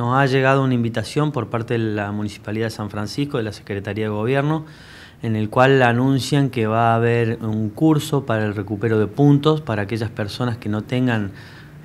nos ha llegado una invitación por parte de la Municipalidad de San Francisco, de la Secretaría de Gobierno, en el cual anuncian que va a haber un curso para el recupero de puntos para aquellas personas que no tengan,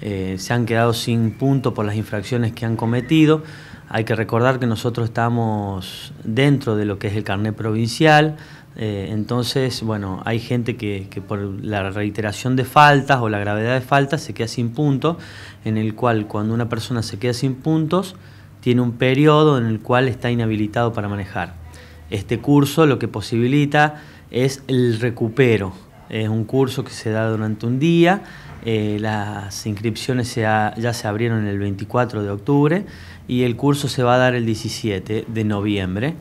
eh, se han quedado sin punto por las infracciones que han cometido. Hay que recordar que nosotros estamos dentro de lo que es el carnet provincial, eh, entonces, bueno, hay gente que, por la reiteración de faltas o la gravedad de faltas se queda sin puntos, en el cual cuando una persona se queda sin puntos, tiene un periodo en el cual está inhabilitado para manejar. Este curso lo que posibilita es el recupero. Es un curso que se da durante un día. Eh, las inscripciones ya se abrieron el 24 de octubre y el curso se va a dar el 17 de noviembre.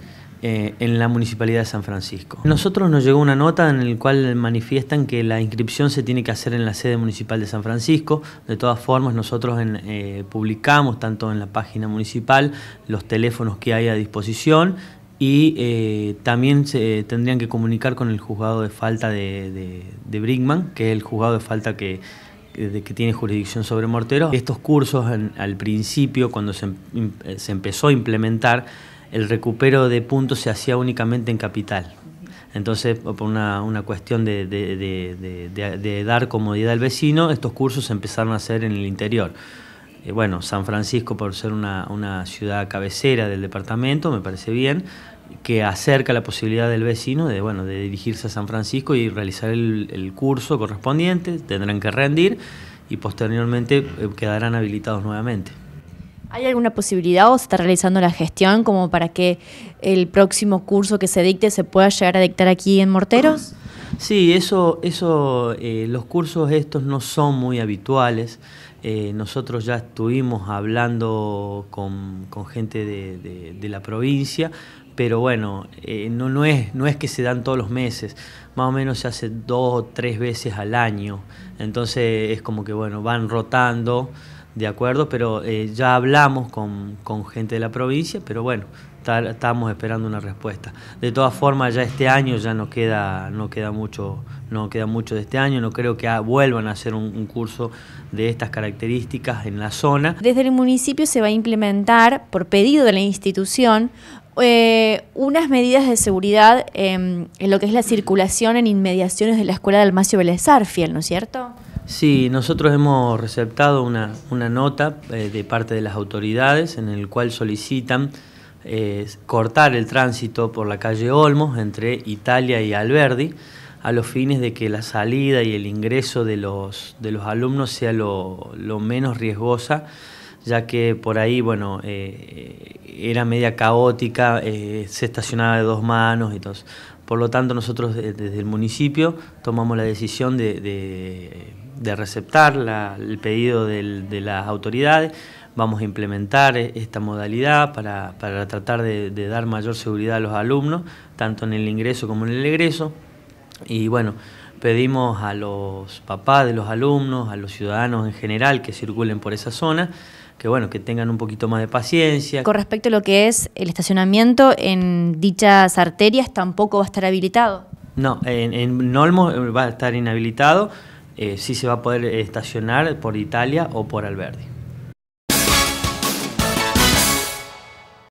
Eh, en la Municipalidad de San Francisco. Nosotros nos llegó una nota en la cual manifiestan que la inscripción se tiene que hacer en la sede municipal de San Francisco. De todas formas, nosotros eh, publicamos tanto en la página municipal los teléfonos que hay a disposición y eh, también se tendrían que comunicar con el juzgado de falta de, de, Brinkman, que es el juzgado de falta que, que tiene jurisdicción sobre Mortero. Estos cursos al principio, cuando se, em, se empezó a implementar, el recupero de puntos se hacía únicamente en capital. Entonces, por una, una cuestión de, dar comodidad al vecino, estos cursos empezaron a hacer en el interior. Eh, bueno, San Francisco, por ser una, ciudad cabecera del departamento, me parece bien, que acerca la posibilidad del vecino de, bueno, de dirigirse a San Francisco y realizar el, curso correspondiente, tendrán que rendir y posteriormente eh, quedarán habilitados nuevamente. ¿Hay alguna posibilidad o se está realizando la gestión como para que el próximo curso que se dicte se pueda llegar a dictar aquí en Morteros? Sí, eso, eso eh, los cursos estos no son muy habituales. Eh, nosotros ya estuvimos hablando con, gente de, la provincia, pero bueno, eh, no, es, no es que se dan todos los meses, más o menos se hace dos o tres veces al año. Entonces es como que bueno, van rotando de acuerdo, pero eh, ya hablamos con, con, gente de la provincia, pero bueno, estamos esperando una respuesta. De todas formas, ya este año ya no queda, no queda mucho, no queda mucho de este año, no creo que vuelvan a hacer un, curso de estas características en la zona. Desde el municipio se va a implementar, por pedido de la institución, eh, unas medidas de seguridad en lo que es la circulación en inmediaciones de la escuela de Almacio belezar Fiel, ¿no es cierto? Sí, nosotros hemos receptado una, nota eh, de parte de las autoridades en el cual solicitan eh, cortar el tránsito por la calle Olmos entre Italia y Alberdi a los fines de que la salida y el ingreso de los, de los alumnos sea lo, menos riesgosa, ya que por ahí, bueno, eh, era media caótica, se estacionaba de dos manos y todo. Por lo tanto, nosotros desde el municipio tomamos la decisión de de receptar el pedido de las autoridades. Vamos a implementar e, esta modalidad para, tratar de, dar mayor seguridad a los alumnos, tanto en el ingreso como en el egreso. Y bueno, pedimos a los papás de los alumnos, a los ciudadanos en general que circulen por esa zona, que bueno, que tengan un poquito más de paciencia. Con respecto a lo que es el estacionamiento en dichas arterias, tampoco va a estar habilitado. No, en, en eh, va a estar inhabilitado eh, si se va a poder estacionar por Italia o por Alberdi.